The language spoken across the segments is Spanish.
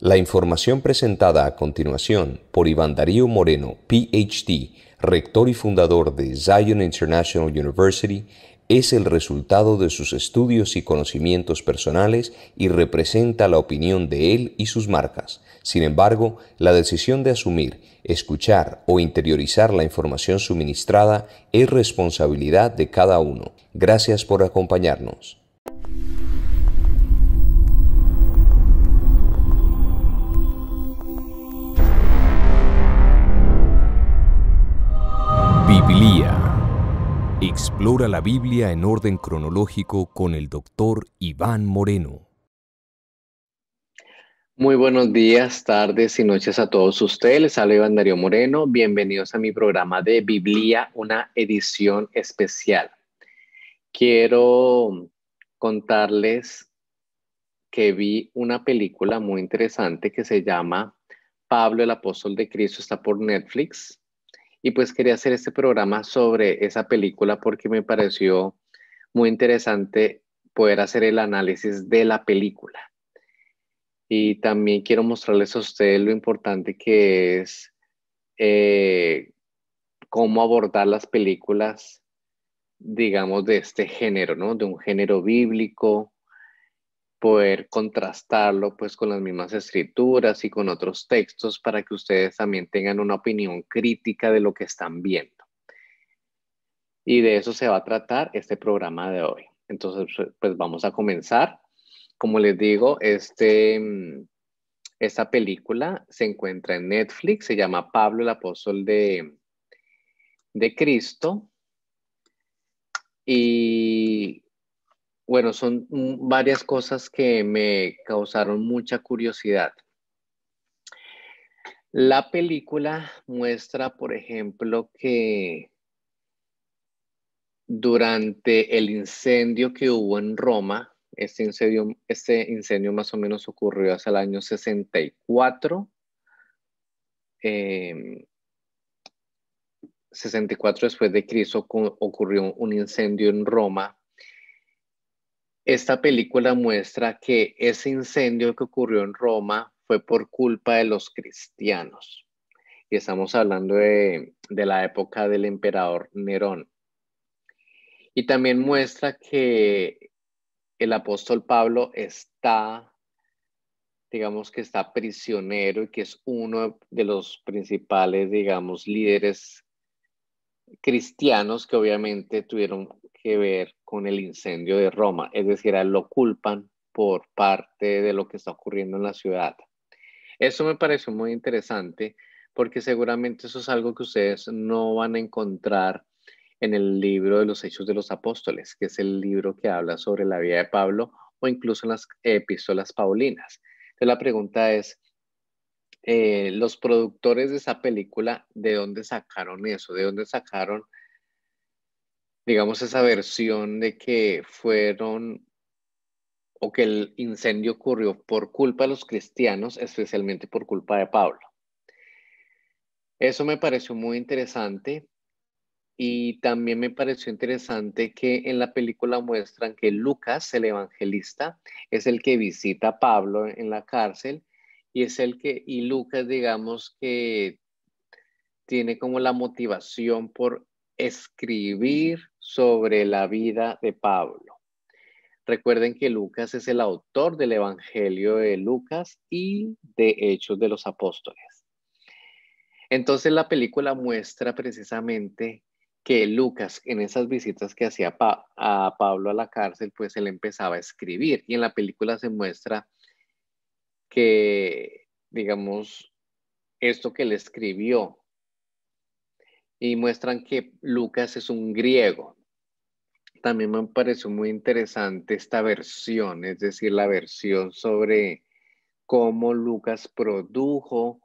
La información presentada a continuación por Iván Darío Moreno, PhD, rector y fundador de Zion International University, es el resultado de sus estudios y conocimientos personales y representa la opinión de él y sus marcas. Sin embargo, la decisión de asumir, escuchar o interiorizar la información suministrada es responsabilidad de cada uno. Gracias por acompañarnos. Biblia. Explora la Biblia en orden cronológico con el doctor Iván Moreno. Muy buenos días, tardes y noches a todos ustedes. Les habla Iván Darío Moreno. Bienvenidos a mi programa de Biblia, una edición especial. Quiero contarles que vi una película muy interesante que se llama Pablo el Apóstol de Cristo. Está por Netflix y pues quería hacer este programa sobre esa película porque me pareció muy interesante poder hacer el análisis de la película. Y también quiero mostrarles a ustedes lo importante que es eh, cómo abordar las películas, digamos, de este género, ¿no? De un género bíblico, poder contrastarlo pues con las mismas escrituras y con otros textos para que ustedes también tengan una opinión crítica de lo que están viendo. Y de eso se va a tratar este programa de hoy. Entonces, pues vamos a comenzar. Como les digo, este, mm, esta película se encuentra en Netflix, se llama Pablo el apóstol de, de Cristo. Y bueno, son varias cosas que me causaron mucha curiosidad. La película muestra, por ejemplo, que durante el incendio que hubo en Roma, este incendio, este incendio más o menos ocurrió hasta el año 64, 64 em, después de Cristo ocurrió un incendio en Roma esta película muestra que ese incendio que ocurrió en Roma fue por culpa de los cristianos. Y estamos hablando de, de la época del emperador Nerón. Y también muestra que el apóstol Pablo está, digamos que está prisionero y que es uno de los principales, digamos, líderes cristianos que obviamente tuvieron que ver con el incendio de Roma, es decir, lo culpan por parte de lo que está ocurriendo en la ciudad. Eso me pareció muy interesante porque seguramente eso es algo que ustedes no van a encontrar en el libro de los Hechos de los Apóstoles, que es el libro que habla sobre la vida de Pablo o incluso en las epístolas paulinas. Entonces la pregunta es, eh, los productores de esa película, ¿de dónde sacaron eso? ¿De dónde sacaron digamos, esa versión de que fueron o que el incendio ocurrió por culpa de los cristianos, especialmente por culpa de Pablo. Eso me pareció muy interesante y también me pareció interesante que en la película muestran que Lucas, el evangelista, es el que visita a Pablo en la cárcel y es el que, y Lucas digamos que tiene como la motivación por escribir sobre la vida de Pablo. Recuerden que Lucas es el autor del Evangelio de Lucas y de Hechos de los Apóstoles. Entonces la película muestra precisamente que Lucas en esas visitas que hacía a Pablo a la cárcel, pues él empezaba a escribir y en la película se muestra que, digamos, esto que él escribió y muestran que Lucas es un griego. También me pareció muy interesante esta versión, es decir, la versión sobre cómo Lucas produjo,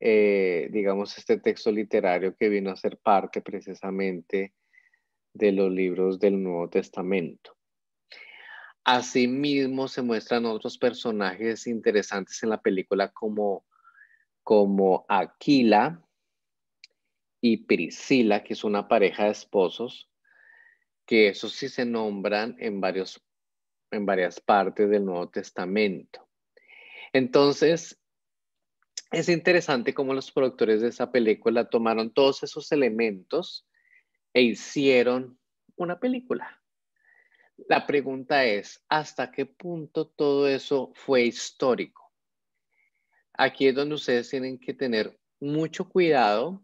eh, digamos, este texto literario que vino a ser parte precisamente de los libros del Nuevo Testamento. Asimismo, se muestran otros personajes interesantes en la película como, como Aquila, y Priscila, que es una pareja de esposos, que esos sí se nombran en, varios, en varias partes del Nuevo Testamento. Entonces, es interesante cómo los productores de esa película tomaron todos esos elementos e hicieron una película. La pregunta es, ¿hasta qué punto todo eso fue histórico? Aquí es donde ustedes tienen que tener mucho cuidado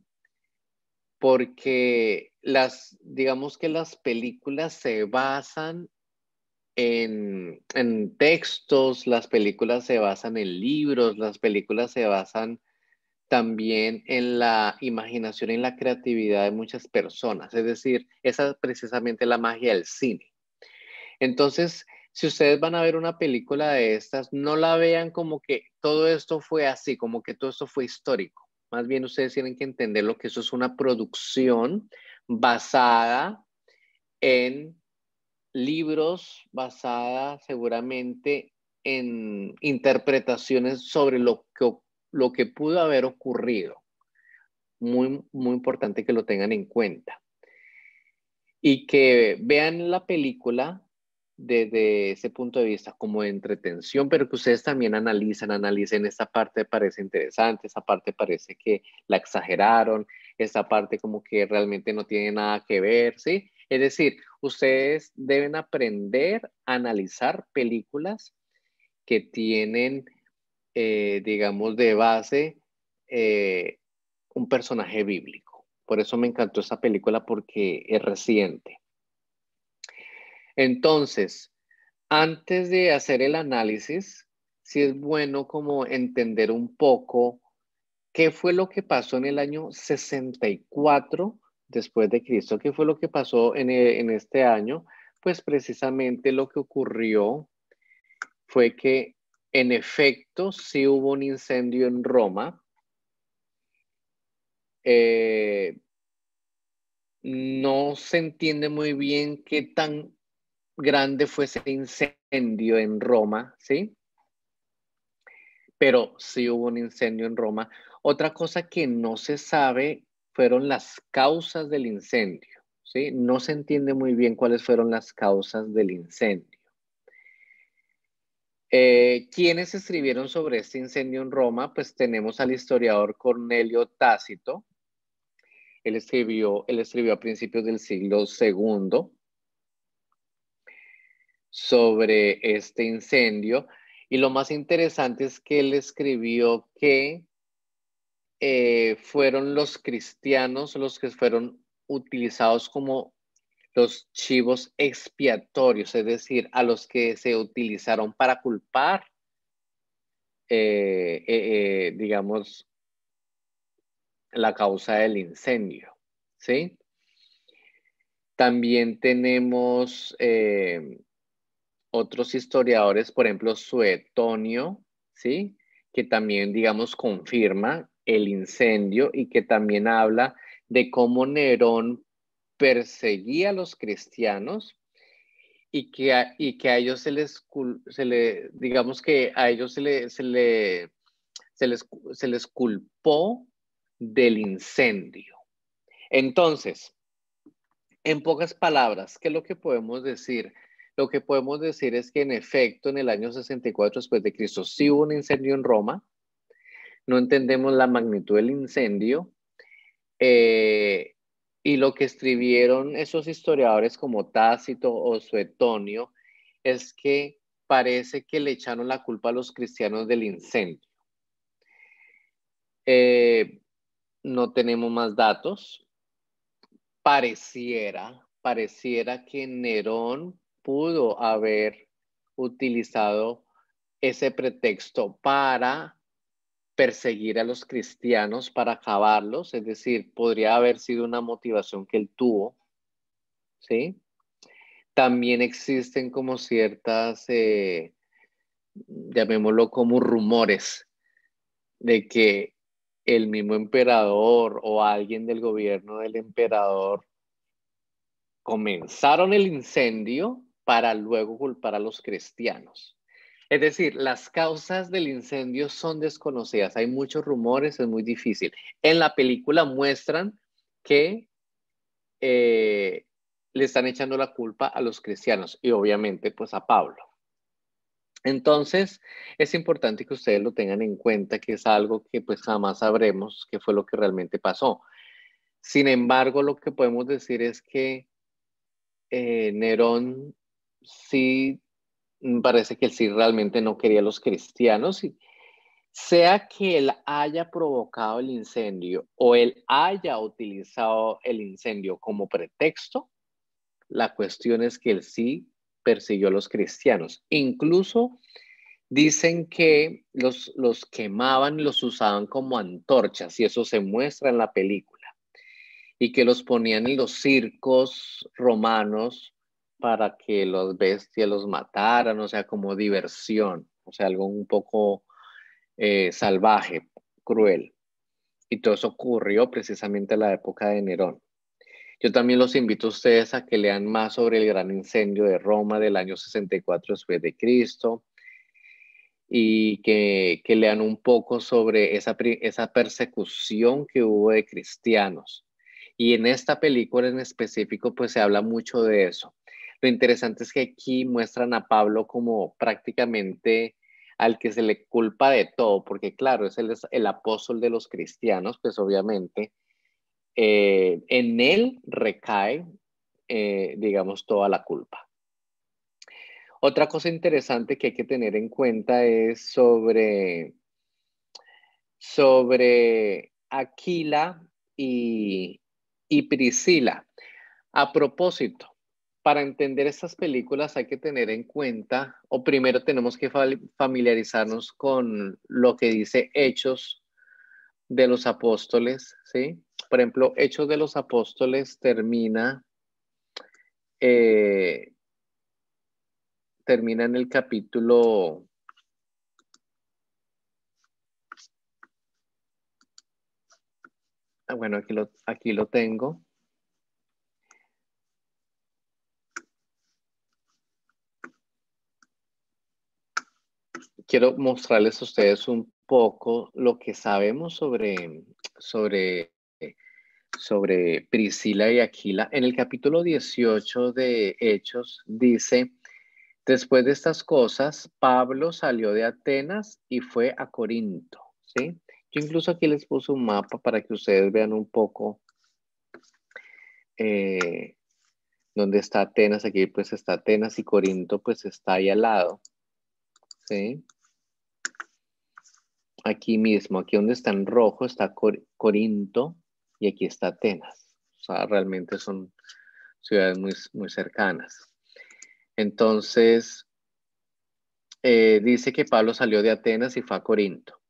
porque las, digamos que las películas se basan en, en, textos, las películas se basan en libros, las películas se basan también en la imaginación y en la creatividad de muchas personas. Es decir, esa es precisamente la magia del cine. Entonces, si ustedes van a ver una película de estas, no la vean como que todo esto fue así, como que todo esto fue histórico. Más bien ustedes tienen que entender lo que eso es una producción basada en libros, basada seguramente en interpretaciones sobre lo que, lo que pudo haber ocurrido. Muy, muy importante que lo tengan en cuenta. Y que vean la película desde ese punto de vista como de entretención, pero que ustedes también analizan, analicen, esta parte parece interesante, esa parte parece que la exageraron, esta parte como que realmente no tiene nada que ver, ¿sí? Es decir, ustedes deben aprender a analizar películas que tienen, eh, digamos, de base eh, un personaje bíblico. Por eso me encantó esa película porque es reciente entonces, antes de hacer el análisis, si es bueno como entender un poco qué fue lo que pasó en el año 64 después de Cristo, qué fue lo que pasó e, en, este año. Pues precisamente lo que ocurrió fue que en efecto sí hubo un incendio en Roma. Eh, no se entiende muy bien qué tan grande fue ese incendio en Roma, ¿sí? Pero sí hubo un incendio en Roma. Otra cosa que no se sabe fueron las causas del incendio, ¿sí? No se entiende muy bien cuáles fueron las causas del incendio. Eh, ¿Quiénes escribieron sobre este incendio en Roma? Pues tenemos al historiador Cornelio Tácito. Él escribió, él escribió a principios del siglo II sobre este incendio. Y lo más interesante es que él escribió que eh, fueron los cristianos los que fueron utilizados como los chivos expiatorios, es decir, a los que se utilizaron para culpar, eh, eh, digamos, la causa del incendio, ¿sí? También tenemos otros historiadores, por ejemplo, Suetonio, ¿sí? que también, digamos, confirma el incendio y que también habla de cómo Nerón perseguía a los cristianos y que a, y que a ellos se les, le, digamos que a ellos se, se, les, se les culpó del incendio. Entonces, en pocas palabras, ¿qué es lo que podemos decir? lo que podemos decir es que en efecto en el año 64 después de Cristo sí hubo un incendio en Roma, no entendemos la magnitud del incendio, eh, y lo que escribieron esos historiadores como Tácito o Suetonio es que parece que le echaron la culpa a los cristianos del incendio. Eh, no tenemos más datos. Pareciera, pareciera que Nerón pudo haber utilizado ese pretexto para perseguir a los cristianos, para acabarlos, es decir, podría haber sido una motivación que él tuvo, ¿sí? También existen como ciertas, eh, llamémoslo como rumores, de que el mismo emperador o alguien del gobierno del emperador comenzaron el incendio para luego culpar a los cristianos. Es decir, las causas del incendio son desconocidas, hay muchos rumores, es muy difícil. En la película muestran que eh, le están echando la culpa a los cristianos y obviamente pues a Pablo. Entonces, es importante que ustedes lo tengan en cuenta, que es algo que pues jamás sabremos qué fue lo que realmente pasó. Sin embargo, lo que podemos decir es que eh, Nerón sí parece que él sí realmente no quería a los cristianos y sea que él haya provocado el incendio o él haya utilizado el incendio como pretexto, la cuestión es que él sí persiguió a los cristianos. Incluso dicen que los, los quemaban, los usaban como antorchas y eso se muestra en la película. Y que los ponían en los circos romanos para que los bestias los mataran, o sea, como diversión, o sea, algo un poco eh, salvaje, cruel. Y todo eso ocurrió precisamente en la época de Nerón. Yo también los invito a ustedes a que lean más sobre el gran incendio de Roma del año 64 después de Cristo y que, que lean un poco sobre esa, esa persecución que hubo de cristianos. Y en esta película en específico, pues se habla mucho de eso, lo interesante es que aquí muestran a Pablo como prácticamente al que se le culpa de todo, porque claro, es el, el apóstol de los cristianos, pues obviamente eh, en él recae, eh, digamos, toda la culpa. Otra cosa interesante que hay que tener en cuenta es sobre, sobre Aquila y Priscila. A propósito, para entender estas películas hay que tener en cuenta, o primero tenemos que familiarizarnos con lo que dice Hechos de los Apóstoles, ¿sí? Por ejemplo, Hechos de los Apóstoles termina, eh, termina en el capítulo... Ah, bueno, aquí aquí lo tengo. quiero mostrarles a ustedes un poco lo que sabemos sobre, sobre, sobre Priscila y Aquila. En el capítulo 18 de Hechos dice, después de estas cosas, Pablo salió de Atenas y fue a Corinto. ¿sí? Yo incluso aquí les puse un mapa para que ustedes vean un poco eh, dónde está Atenas. Aquí pues está Atenas y Corinto pues está ahí al lado. ¿sí? aquí mismo, aquí donde está en rojo está Corinto y aquí está Atenas. O sea, realmente son ciudades muy, cercanas. Entonces, eh, dice que Pablo salió de Atenas y fue a Corinto.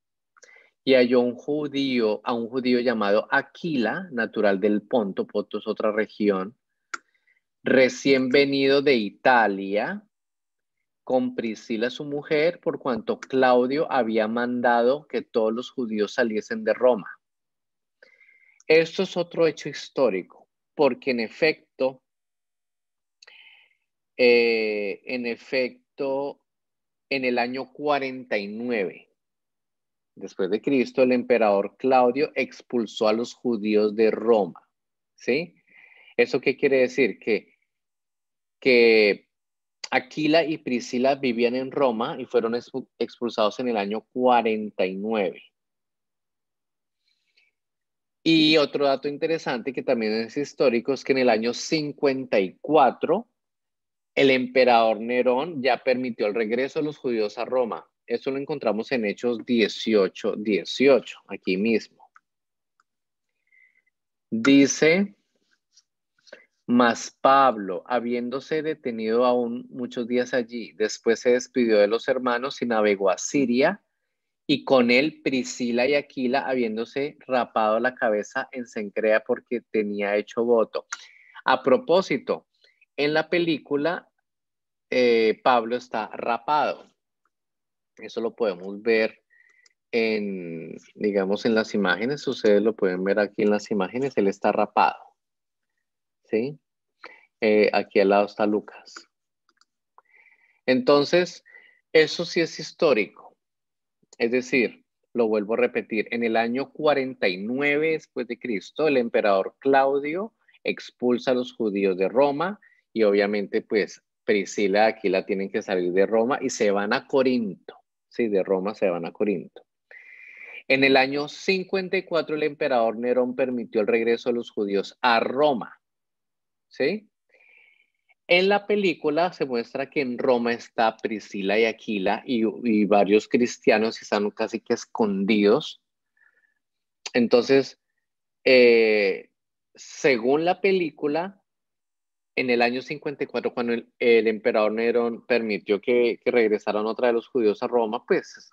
Y halló un judío, a un judío llamado Aquila, natural del Ponto, Ponto es otra región, recién venido de Italia, con Priscila su mujer por cuanto Claudio había mandado que todos los judíos saliesen de Roma. Esto es otro hecho histórico, porque en efecto, eh, en efecto, en el año 49 después de Cristo, el emperador Claudio expulsó a los judíos de Roma. ¿Sí? ¿Eso qué quiere decir? Que, que Aquila y Priscila vivían en Roma y fueron expulsados en el año 49. Y otro dato interesante que también es histórico es que en el año 54 el emperador Nerón ya permitió el regreso de los judíos a Roma. Eso lo encontramos en Hechos 18, 18, aquí mismo. Dice mas Pablo, habiéndose detenido aún muchos días allí, después se despidió de los hermanos y navegó a Siria, y con él Priscila y Aquila, habiéndose rapado la cabeza en Sencrea porque tenía hecho voto. A propósito, en la película eh, Pablo está rapado. Eso lo podemos ver en, digamos, en las imágenes. Ustedes lo pueden ver aquí en las imágenes. Él está rapado. ¿sí? Eh, aquí al lado está Lucas. Entonces, eso sí es histórico. Es decir, lo vuelvo a repetir, en el año 49 después de Cristo, el emperador Claudio expulsa a los judíos de Roma y obviamente pues Priscila aquí la tienen que salir de Roma y se van a Corinto. Sí, de Roma se van a Corinto. En el año 54 el emperador Nerón permitió el regreso de los judíos a Roma. En la película se muestra que en Roma está Priscila y Aquila y, varios cristianos y están casi que escondidos. Entonces, eh, según la película, en el año 54, cuando el, emperador Nerón permitió que, regresaran otra de los judíos a Roma, pues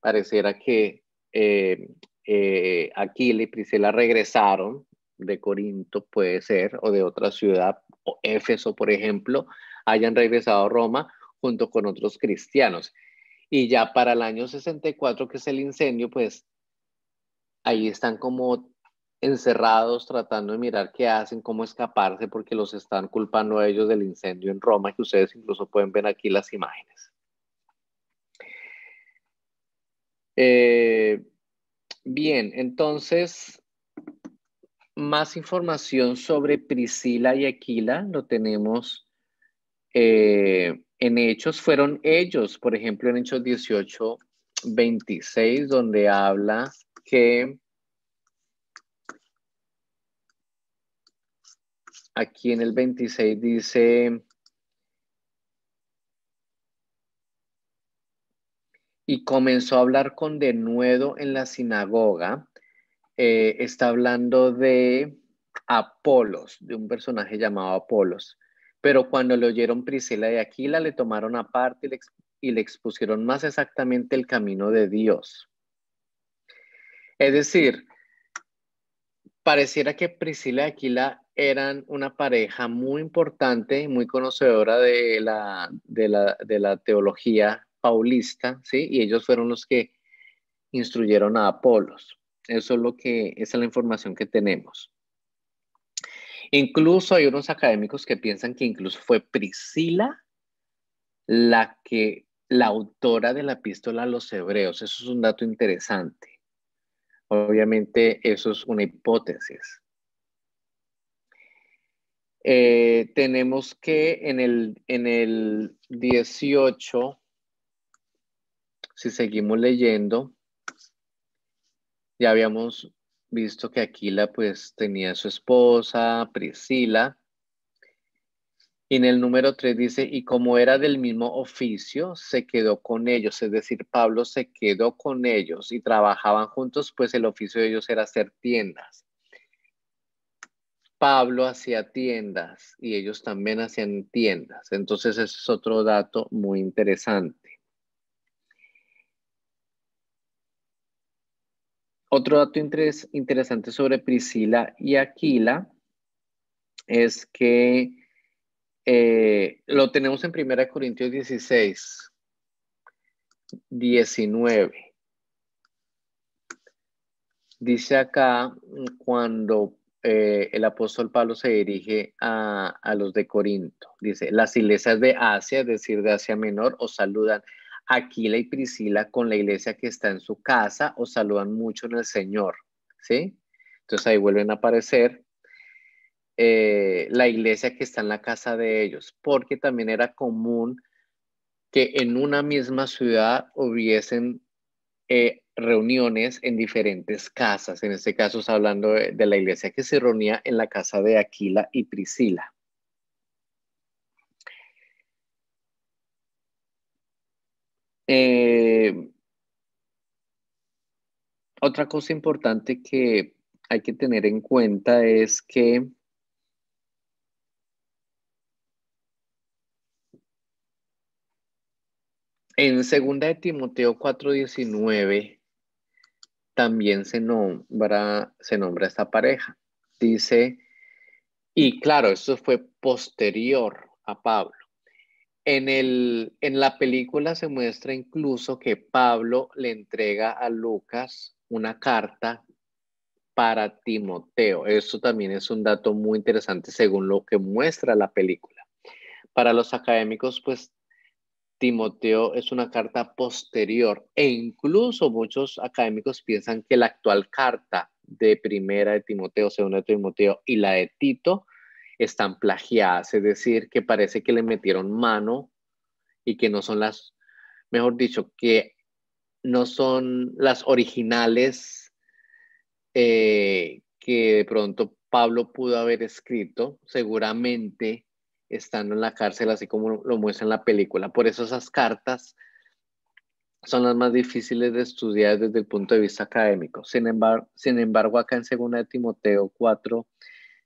pareciera que eh, eh, Aquila y Priscila regresaron de Corinto, puede ser, o de otra ciudad, o Éfeso, por ejemplo, hayan regresado a Roma junto con otros cristianos. Y ya para el año 64, que es el incendio, pues ahí están como encerrados tratando de mirar qué hacen, cómo escaparse, porque los están culpando a ellos del incendio en Roma, que ustedes incluso pueden ver aquí las imágenes. Eh, bien, entonces más información sobre Priscila y Aquila lo tenemos eh, en Hechos. Fueron ellos, por ejemplo, en Hechos 18, 26, donde habla que aquí en el 26 dice... Y comenzó a hablar con denuedo en la sinagoga eh, está hablando de Apolos, de un personaje llamado Apolos. Pero cuando le oyeron Priscila y Aquila, le tomaron aparte y le, expusieron más exactamente el camino de Dios. Es decir, pareciera que Priscila y Aquila eran una pareja muy importante, muy conocedora de la, de la, de la teología paulista, ¿sí? Y ellos fueron los que instruyeron a Apolos. Eso es lo que, esa es la información que tenemos. Incluso hay unos académicos que piensan que incluso fue Priscila la que, la autora de la epístola a los hebreos. Eso es un dato interesante. Obviamente eso es una hipótesis. Eh, tenemos que en el 18, si seguimos leyendo, ya habíamos visto que Aquila pues tenía su esposa, Priscila. Y en el número 3 dice, y como era del mismo oficio, se quedó con ellos, es decir, Pablo se quedó con ellos y trabajaban juntos, pues el oficio de ellos era hacer tiendas. Pablo hacía tiendas y ellos también hacían tiendas. Entonces, ese es otro dato muy interesante. Otro dato interesante sobre Priscila y Aquila es que eh, lo tenemos en 1 Corintios 16, 19. Dice acá mm, cuando eh, el apóstol Pablo se dirige a, a los de Corinto. Dice, las iglesias de Asia, es decir, de Asia Menor, os saludan Aquila y Priscila con la iglesia que está en su casa o saludan mucho en el Señor, ¿sí? Entonces ahí vuelven a aparecer eh, la iglesia que está en la casa de ellos, porque también era común que en una misma ciudad hubiesen eh, reuniones en diferentes casas. En este caso, está hablando de, de la iglesia que se reunía en la casa de Aquila y Priscila. Eh, otra cosa importante que hay que tener en cuenta es que en segunda de Timoteo 4:19 también se nombra se nombra esta pareja. Dice y claro, eso fue posterior a Pablo. En, la película se muestra incluso que Pablo le entrega a Lucas una carta para Timoteo. Esto también es un dato muy interesante según lo que muestra la película. Para los académicos, pues Timoteo es una carta posterior e incluso muchos académicos piensan que la actual carta de primera de Timoteo, segunda de Timoteo y la de Tito están plagiadas, es decir, que parece que le metieron mano y que no son las, mejor dicho, que no son las originales eh, que de pronto Pablo pudo haber escrito, seguramente estando en la cárcel, así como lo muestra en la película. Por eso esas cartas son las más difíciles de estudiar desde el punto de vista académico. Sin embargo, sin embargo acá en de Timoteo 4,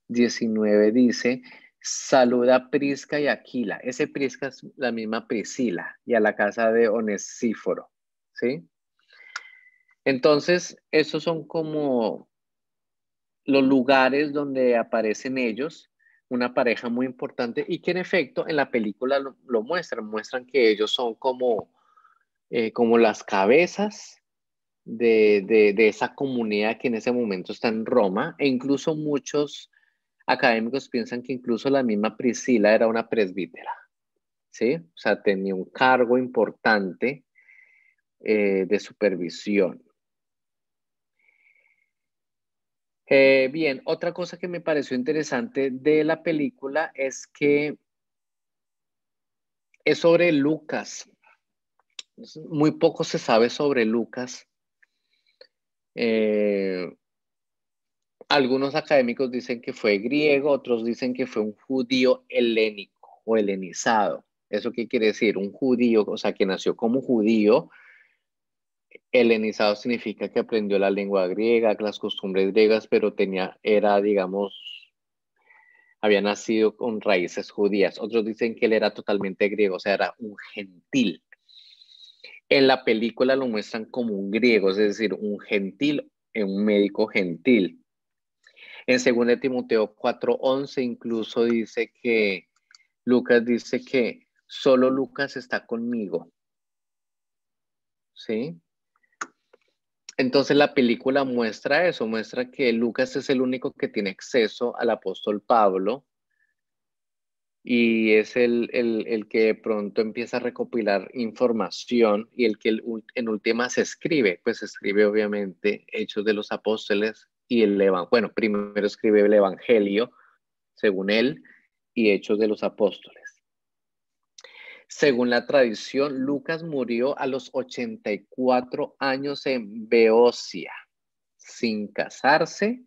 19 dice, saluda Prisca y Aquila. Ese Prisca es la misma Priscila y a la casa de Onesíforo, ¿sí? Entonces, esos son como los lugares donde aparecen ellos, una pareja muy importante y que en efecto en la película lo, muestran, muestran que ellos son como, eh, como las cabezas de, esa comunidad que en ese momento está en Roma e incluso muchos académicos piensan que incluso la misma Priscila era una presbítera, ¿sí? O sea, tenía un cargo importante eh, de supervisión. Eh, bien, otra cosa que me pareció interesante de la película es que es sobre Lucas. Muy poco se sabe sobre Lucas. Eh, algunos académicos dicen que fue griego, otros dicen que fue un judío helénico o helenizado. ¿Eso qué quiere decir? Un judío, o sea, que nació como judío, helenizado significa que aprendió la lengua griega, las costumbres griegas, pero tenía, era, digamos, había nacido con raíces judías. Otros dicen que él era totalmente griego, o sea, era un gentil. En la película lo muestran como un griego, es decir, un gentil, un médico gentil. En 2 Timoteo 4:11 incluso dice que Lucas dice que solo Lucas está conmigo. ¿Sí? Entonces la película muestra eso, muestra que Lucas es el único que tiene acceso al apóstol Pablo y es el, el, que pronto empieza a recopilar información y el que en última se escribe, pues escribe obviamente Hechos de los Apóstoles, y el bueno, primero escribe el Evangelio, según él, y Hechos de los Apóstoles. Según la tradición, Lucas murió a los 84 años en Beocia, sin casarse,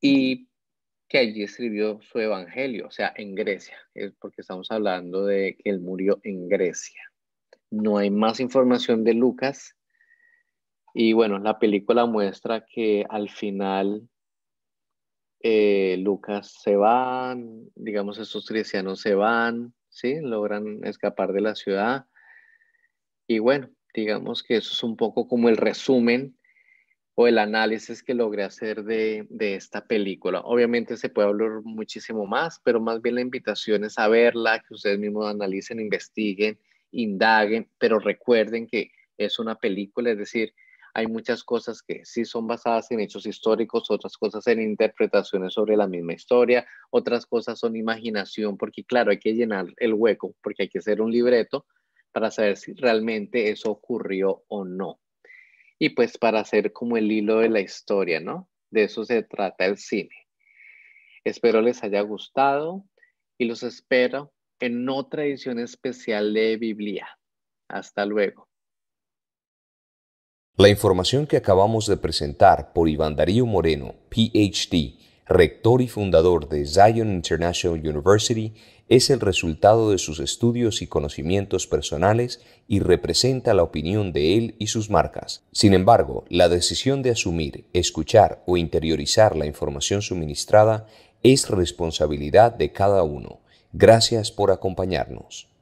y que allí escribió su evangelio, o sea, en Grecia, es porque estamos hablando de que él murió en Grecia. No hay más información de Lucas y bueno, la película muestra que al final eh, Lucas se va, digamos, estos cristianos se van, ¿sí? Logran escapar de la ciudad. Y bueno, digamos que eso es un poco como el resumen o el análisis que logré hacer de, de, esta película. Obviamente se puede hablar muchísimo más, pero más bien la invitación es a verla, que ustedes mismos analicen, investiguen, indaguen, pero recuerden que es una película, es decir, hay muchas cosas que sí son basadas en hechos históricos, otras cosas en interpretaciones sobre la misma historia, otras cosas son imaginación, porque claro, hay que llenar el hueco, porque hay que hacer un libreto para saber si realmente eso ocurrió o no. Y pues para hacer como el hilo de la historia, ¿no? De eso se trata el cine. Espero les haya gustado y los espero en otra edición especial de Biblia. Hasta luego. La información que acabamos de presentar por Iván Darío Moreno, PhD, rector y fundador de Zion International University, es el resultado de sus estudios y conocimientos personales y representa la opinión de él y sus marcas. Sin embargo, la decisión de asumir, escuchar o interiorizar la información suministrada es responsabilidad de cada uno. Gracias por acompañarnos.